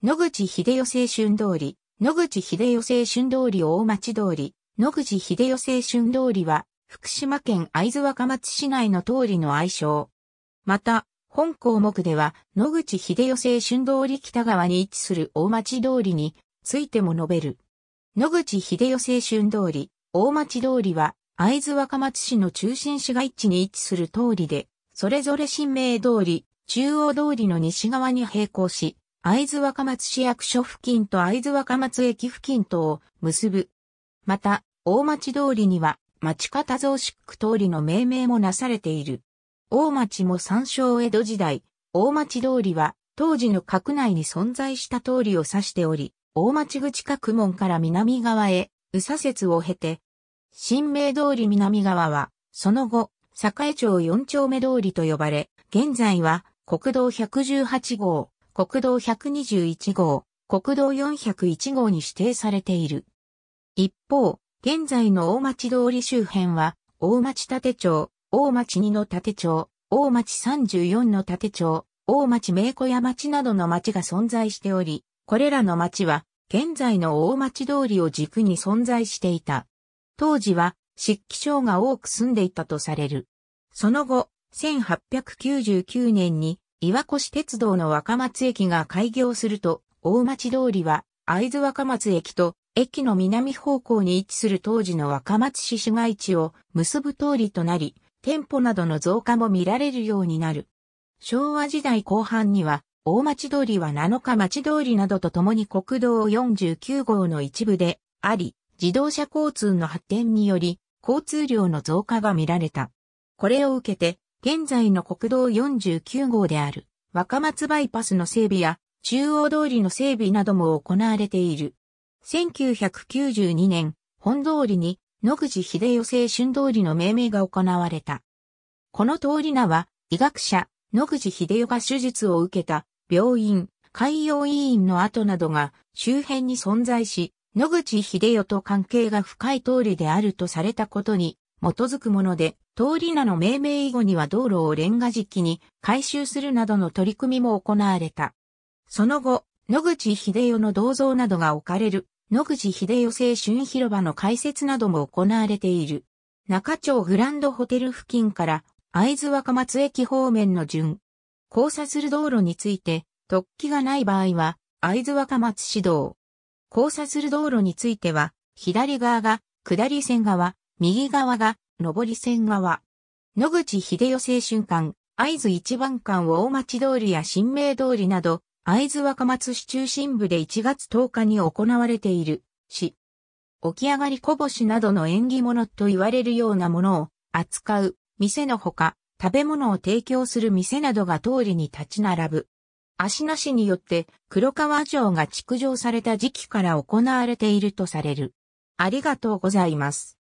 野口秀吉青春通り、野口秀吉青春通り大町通り、野口秀吉青春通りは、福島県会津若松市内の通りの愛称。また、本項目では、野口秀吉青春通り北側に位置する大町通りについても述べる。野口秀吉青春通り、大町通りは、会津若松市の中心市街地に位置する通りで、それぞれ新名通り、中央通りの西側に並行し、会津若松市役所付近と会津若松駅付近とを結ぶ。また、大町通りには、町方増殖区通りの命名もなされている。大町も参照江戸時代、大町通りは、当時の閣内に存在した通りを指しており、大町口角門から南側へ、右左折を経て、新名通り南側は、その後、栄町四丁目通りと呼ばれ、現在は国道118号、国道121号、国道401号に指定されている。一方、現在の大町通り周辺は、大町立町、大町2の立町、大町34の立町、大町名古屋町などの町が存在しており、これらの町は、現在の大町通りを軸に存在していた。当時は、湿気症が多く住んでいたとされる。その後、1899年に岩越鉄道の若松駅が開業すると、大町通りは会津若松駅と駅の南方向に位置する当時の若松市市街地を結ぶ通りとなり、店舗などの増加も見られるようになる。昭和時代後半には、大町通りは7日町通りなどとともに国道49号の一部であり、自動車交通の発展により、交通量の増加が見られた。これを受けて、現在の国道49号である若松バイパスの整備や中央通りの整備なども行われている。1992年、本通りに野口秀夫青春通りの命名が行われた。この通り名は、医学者、野口秀夫が手術を受けた病院、海洋医院の跡などが周辺に存在し、野口秀夫と関係が深い通りであるとされたことにづくもので、通り名の命名以後には道路をレンガ時期に改修するなどの取り組みも行われた。その後、野口秀夫の銅像などが置かれる野口秀夫青春広場の開設なども行われている。中町グランドホテル付近から会津若松駅方面の順。交差する道路について、突起がない場合は、会津若松市道。交差する道路については、左側が下り線側、右側が上り線側。野口秀吉、青春館、会津一番館大町通りや新名通りなど、会津若松市中心部で1月10日に行われている、市。起き上がりこぼしなどの縁起物と言われるようなものを扱う店のほか、食べ物を提供する店などが通りに立ち並ぶ。足なしによって黒川城が築城された時期から行われているとされる。ありがとうございます。